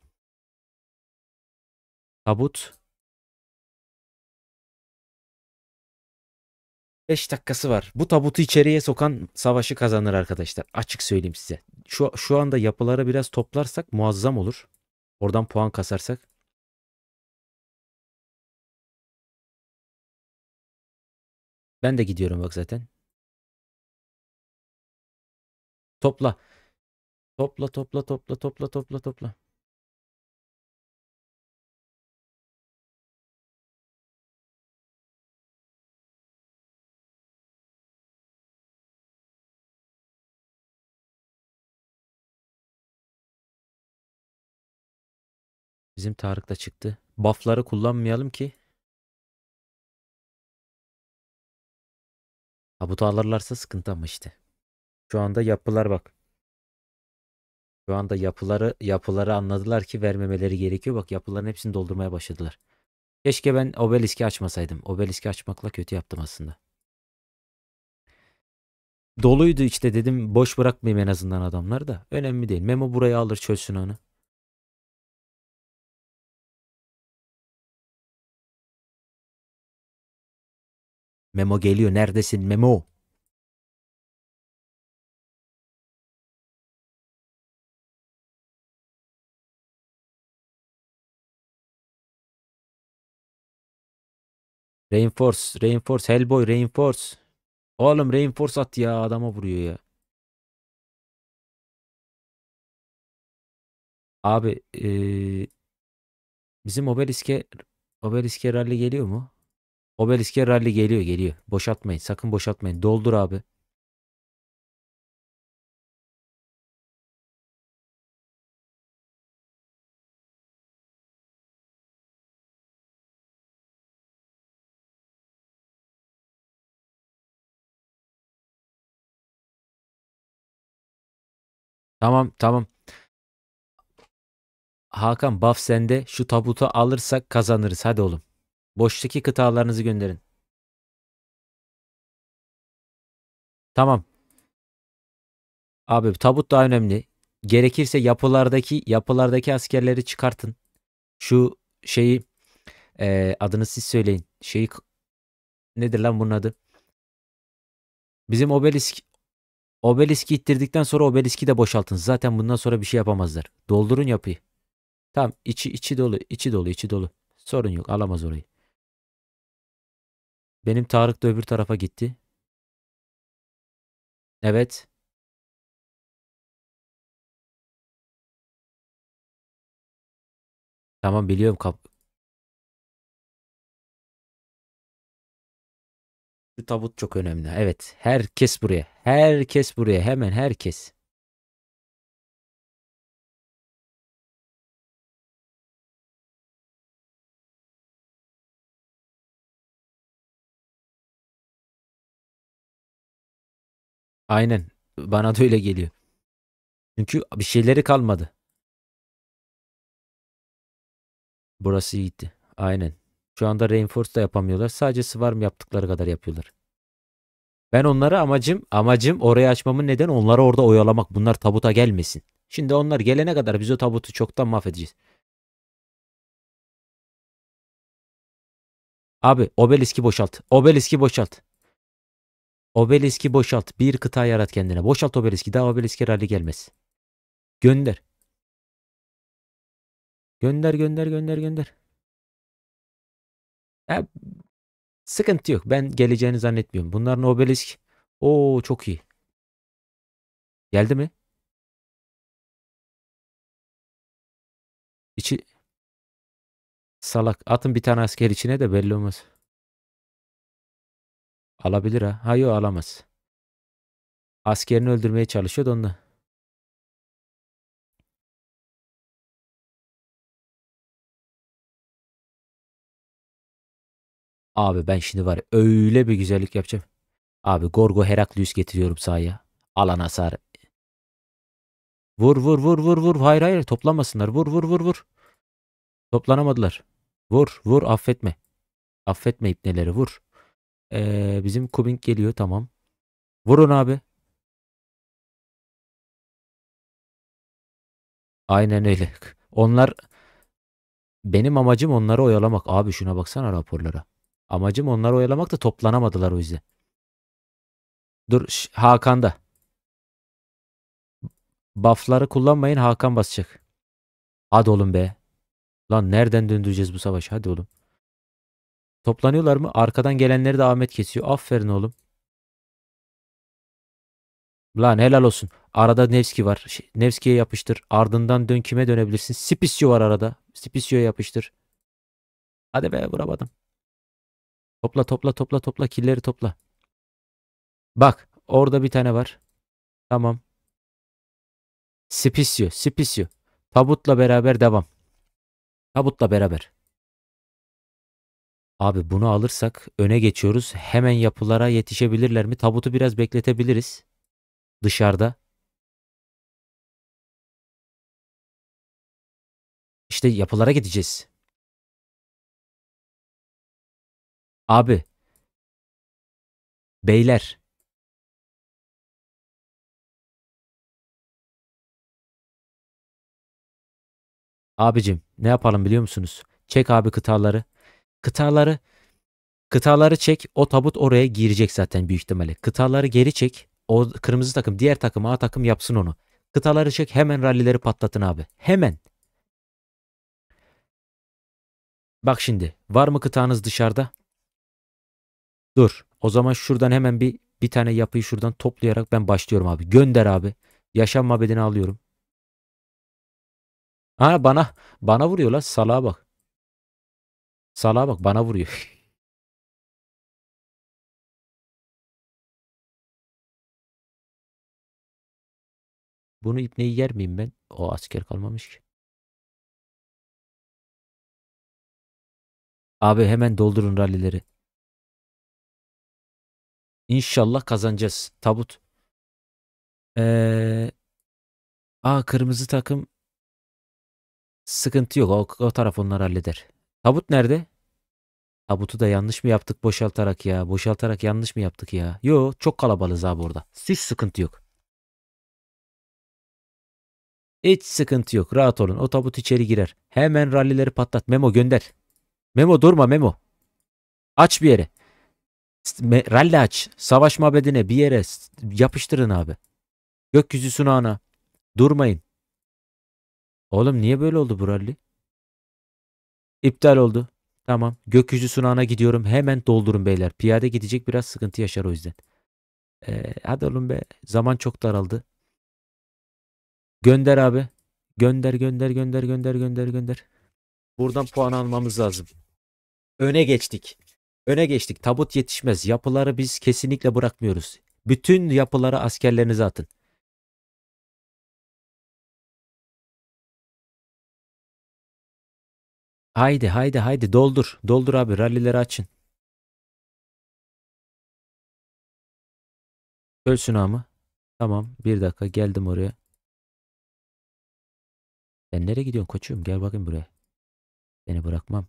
Tabut. 5 dakikası var. Bu tabutu içeriye sokan savaşı kazanır arkadaşlar. Açık söyleyeyim size. Şu, şu anda yapıları biraz toplarsak muazzam olur. Oradan puan kasarsak. Ben de gidiyorum bak zaten. Topla. Topla topla topla topla topla topla. Bizim Tarık da çıktı. Buff'ları kullanmayalım ki Tabutu alırlarsa sıkıntı ama işte. Şu anda yapılar bak. Şu anda yapıları yapıları anladılar ki vermemeleri gerekiyor. Bak yapıların hepsini doldurmaya başladılar. Keşke ben obeliski açmasaydım. Obeliski açmakla kötü yaptım aslında. Doluydu işte dedim boş bırakmayayım en azından adamlar da. Önemli değil. Memo burayı alır çözsün onu. Memo geliyor. Neredesin Memo? Reinforce, Reinforce, Hellboy, Reinforce. Oğlum Reinforce at ya adama vuruyor ya. Abi ee, bizim obeliske obeliske rally geliyor mu? Obelisk'e rally geliyor geliyor. Boşaltmayın. Sakın boşaltmayın. Doldur abi. Tamam tamam. Hakan buff sende. Şu tabutu alırsak kazanırız. Hadi oğlum. Boştaki kıtalarınızı gönderin. Tamam. Abi tabut daha önemli. Gerekirse yapılardaki yapılardaki askerleri çıkartın. Şu şeyi e, adını siz söyleyin. Şeyi nedir lan bunun adı? Bizim obelisk obeliski ittirdikten sonra obeliski de boşaltın. Zaten bundan sonra bir şey yapamazlar. Doldurun yapıyı. Tamam içi içi dolu içi dolu içi dolu. Sorun yok alamaz orayı. Benim Tarık da öbür tarafa gitti. Evet. Tamam biliyorum kap Bu tabut çok önemli. Evet. Herkes buraya. Herkes buraya. Hemen herkes. Aynen. Bana da öyle geliyor. Çünkü bir şeyleri kalmadı. Burası iyiydi. Aynen. Şu anda reinforce da yapamıyorlar. Sadece swarm yaptıkları kadar yapıyorlar. Ben onları amacım amacım orayı açmamın neden onları orada oyalamak. Bunlar tabuta gelmesin. Şimdi onlar gelene kadar biz o tabutu çoktan mahvedeceğiz. Abi obeliski boşalt. Obeliski boşalt. Obeliski boşalt. Bir kıta yarat kendine. Boşalt obeliski. Daha obeliski hali gelmez. Gönder. Gönder gönder gönder gönder. Ya, sıkıntı yok. Ben geleceğini zannetmiyorum. Bunların obelisk. Oo çok iyi. Geldi mi? İçi salak. Atın bir tane asker içine de belli olmaz. Alabilir ha. Hayır alamaz. Askerini öldürmeye çalışıyor onu. Abi ben şimdi var öyle bir güzellik yapacağım. Abi Gorgo Heraklius getiriyorum sahaya. Alan hasar. Vur vur vur vur vur. Hayır hayır toplamasınlar. Vur vur vur vur. Toplanamadılar. Vur vur affetme. Affetme ipneleri vur. Ee, bizim Kubing geliyor tamam. Vurun abi. Aynen öyle. Onlar benim amacım onları oyalamak. Abi şuna baksana raporlara. Amacım onları oyalamak da toplanamadılar o yüzden. Dur şş, Hakan'da. Buff'ları kullanmayın Hakan basacak. Hadi oğlum be. Lan nereden döndüreceğiz bu savaşı hadi oğlum. Toplanıyorlar mı? Arkadan gelenleri de Ahmet kesiyor. Aferin oğlum. Lan helal olsun. Arada Nevski var. Şey, Nevski'ye yapıştır. Ardından dön kime dönebilirsin? Spisio var arada. Spisio'ya yapıştır. Hadi be vuramadım. Topla topla topla topla. Killeri topla. Bak orada bir tane var. Tamam. Spisio. Spisio. Tabutla beraber devam. Tabutla beraber. Abi bunu alırsak öne geçiyoruz. Hemen yapılara yetişebilirler mi? Tabutu biraz bekletebiliriz. Dışarıda. İşte yapılara gideceğiz. Abi. Beyler. Abicim ne yapalım biliyor musunuz? Çek abi kıtaları. Kıtaları kıtaları çek. O tabut oraya girecek zaten büyük ihtimalle. Kıtaları geri çek. O kırmızı takım diğer takım A takım yapsın onu. Kıtaları çek hemen rallileri patlatın abi. Hemen. Bak şimdi var mı kıtanız dışarıda? Dur. O zaman şuradan hemen bir bir tane yapıyı şuradan toplayarak ben başlıyorum abi. Gönder abi. Yaşam mabedini alıyorum. Ha bana bana vuruyor lan salağa bak. Salağa bak bana vuruyor. Bunu ipneyi yer miyim ben? O asker kalmamış ki. Abi hemen doldurun rallileri. İnşallah kazanacağız. Tabut. Ee, a kırmızı takım sıkıntı yok. O, o taraf onlar halleder. Tabut nerede? Tabutu da yanlış mı yaptık boşaltarak ya? Boşaltarak yanlış mı yaptık ya? Yo çok kalabalığız abi orada. Hiç sıkıntı yok. Hiç sıkıntı yok. Rahat olun. O tabut içeri girer. Hemen rallileri patlat. Memo gönder. Memo durma Memo. Aç bir yere. Rally aç. Savaş mabedine bir yere yapıştırın abi. Gökyüzü sunağına. Durmayın. Oğlum niye böyle oldu bu rally? İptal oldu. Tamam. Gökyüzü sunağına gidiyorum. Hemen doldurun beyler. Piyade gidecek biraz sıkıntı yaşar o yüzden. Ee, hadi oğlum be. Zaman çok daraldı. Gönder abi. Gönder gönder gönder gönder gönder gönder. Buradan puan almamız lazım. Öne geçtik. Öne geçtik. Tabut yetişmez. Yapıları biz kesinlikle bırakmıyoruz. Bütün yapılara askerlerinizi atın. Haydi haydi haydi doldur. Doldur abi rallileri açın. Ölsün ama. Tamam bir dakika geldim oraya. Sen nereye gidiyorsun koçum? Gel bakayım buraya. Seni bırakmam.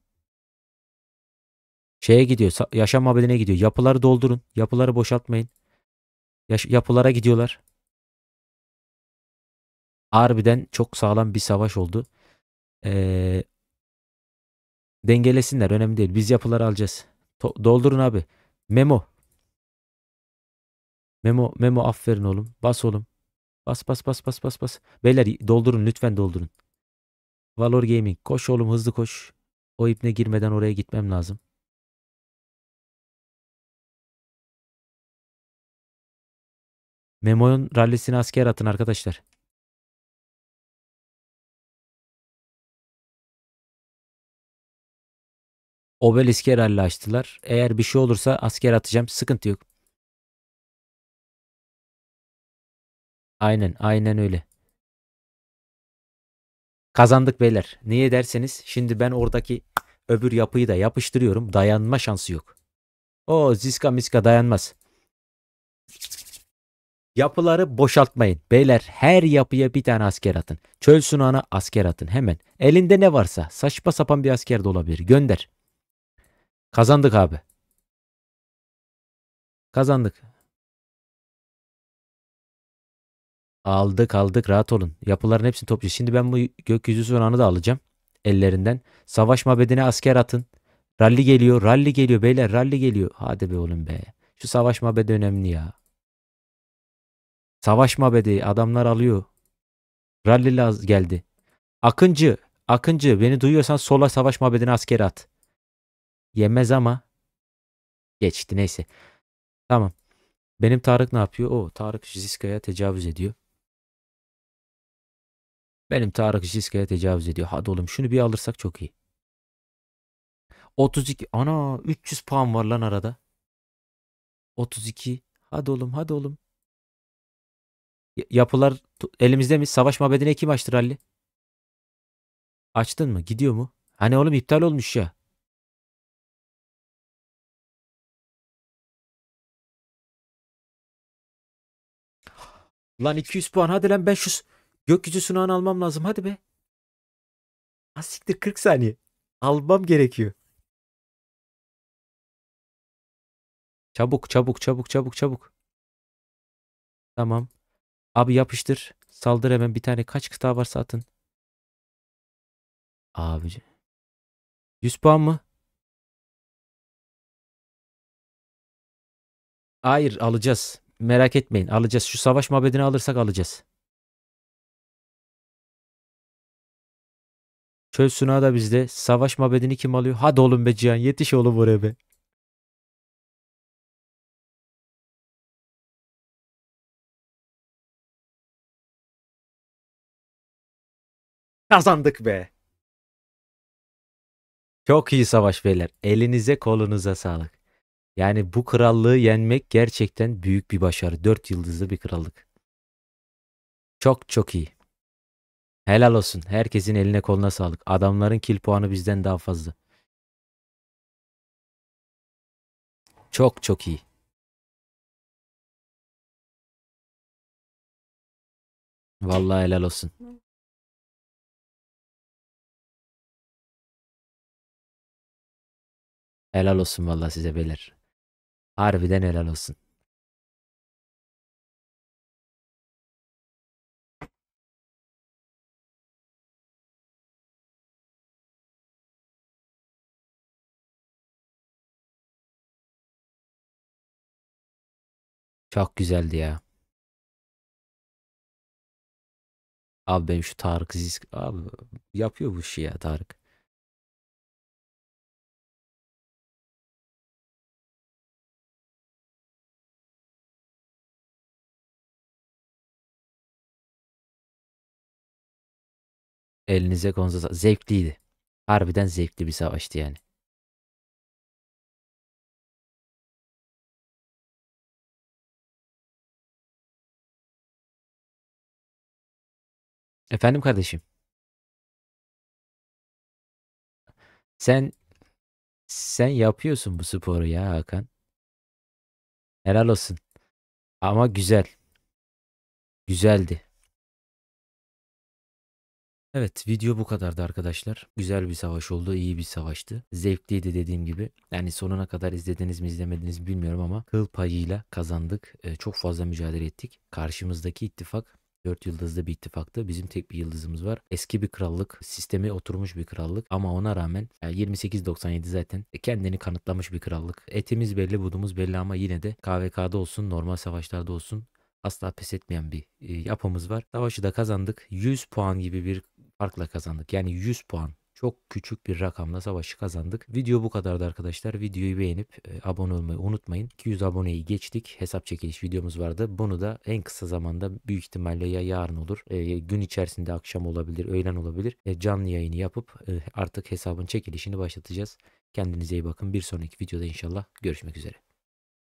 Şeye gidiyor. Yaşam haberine gidiyor. Yapıları doldurun. Yapıları boşaltmayın. Yaş yapılara gidiyorlar. Harbiden çok sağlam bir savaş oldu. Ee, Dengelesinler önemli değil. Biz yapıları alacağız. To- doldurun abi. Memo. Memo memo aferin oğlum. Bas oğlum. Bas bas bas bas bas bas. Beyler doldurun lütfen doldurun. Valor Gaming koş oğlum hızlı koş. O ipne girmeden oraya gitmem lazım. Memo'nun rallisini asker atın arkadaşlar. Obelisk herhalde açtılar. Eğer bir şey olursa asker atacağım. Sıkıntı yok. Aynen aynen öyle. Kazandık beyler. Niye derseniz şimdi ben oradaki öbür yapıyı da yapıştırıyorum. Dayanma şansı yok. O ziska miska dayanmaz. Yapıları boşaltmayın. Beyler her yapıya bir tane asker atın. Çöl sunağına asker atın hemen. Elinde ne varsa saçma sapan bir asker de olabilir. Gönder. Kazandık abi. Kazandık. Aldık aldık rahat olun. Yapıların hepsini toplayacağız. Şimdi ben bu gökyüzü sonanı da alacağım. Ellerinden. Savaş mabedine asker atın. Rally geliyor. rally geliyor beyler. rally geliyor. Hadi be oğlum be. Şu savaş mabedi önemli ya. Savaş mabedi adamlar alıyor. Ralli laz geldi. Akıncı. Akıncı beni duyuyorsan sola savaş mabedine asker at. Yemez ama geçti neyse. Tamam. Benim Tarık ne yapıyor? O Tarık Jiska'ya tecavüz ediyor. Benim Tarık Jiska'ya tecavüz ediyor. Hadi oğlum şunu bir alırsak çok iyi. 32 ana 300 puan var lan arada. 32 hadi oğlum hadi oğlum. Y yapılar elimizde mi? Savaş mabedine kim açtır Halli? Açtın mı? Gidiyor mu? Hani oğlum iptal olmuş ya. Lan 200 puan hadi lan 500. Gökyüzü sunağını almam lazım hadi be. Az 40 saniye. Almam gerekiyor. Çabuk çabuk çabuk çabuk çabuk. Tamam. Abi yapıştır. Saldır hemen bir tane kaç kıta varsa atın. Abici. 100 puan mı? Hayır alacağız merak etmeyin alacağız. Şu savaş mabedini alırsak alacağız. Çöl sunağı da bizde. Savaş mabedini kim alıyor? Hadi oğlum be Cihan yetiş oğlum oraya be. Kazandık be. Çok iyi savaş beyler. Elinize kolunuza sağlık. Yani bu krallığı yenmek gerçekten büyük bir başarı. Dört yıldızlı bir krallık. Çok çok iyi. Helal olsun. Herkesin eline koluna sağlık. Adamların kil puanı bizden daha fazla. Çok çok iyi. Vallahi helal olsun. Helal olsun vallahi size belir. Harbiden helal olsun. Çok güzeldi ya. Abi benim şu Tarık Zisk abi yapıyor bu işi ya Tarık. Elinize konuza zevkliydi. Harbiden zevkli bir savaştı yani. Efendim kardeşim. Sen sen yapıyorsun bu sporu ya Hakan. Helal olsun. Ama güzel. Güzeldi. Evet video bu kadardı arkadaşlar. Güzel bir savaş oldu. iyi bir savaştı. Zevkliydi dediğim gibi. Yani sonuna kadar izlediniz mi izlemediniz mi bilmiyorum ama kıl payıyla kazandık. Ee, çok fazla mücadele ettik. Karşımızdaki ittifak 4 yıldızlı bir ittifaktı. Bizim tek bir yıldızımız var. Eski bir krallık, sistemi oturmuş bir krallık ama ona rağmen yani 97 zaten e, kendini kanıtlamış bir krallık. Etimiz belli, budumuz belli ama yine de KVK'da olsun, normal savaşlarda olsun asla pes etmeyen bir e, yapımız var. Savaşı da kazandık. 100 puan gibi bir farkla kazandık. Yani 100 puan çok küçük bir rakamla savaşı kazandık. Video bu kadardı arkadaşlar. Videoyu beğenip e, abone olmayı unutmayın. 200 aboneyi geçtik. Hesap çekiliş videomuz vardı. Bunu da en kısa zamanda büyük ihtimalle ya yarın olur. E, gün içerisinde akşam olabilir, öğlen olabilir. E, canlı yayını yapıp e, artık hesabın çekilişini başlatacağız. Kendinize iyi bakın. Bir sonraki videoda inşallah görüşmek üzere.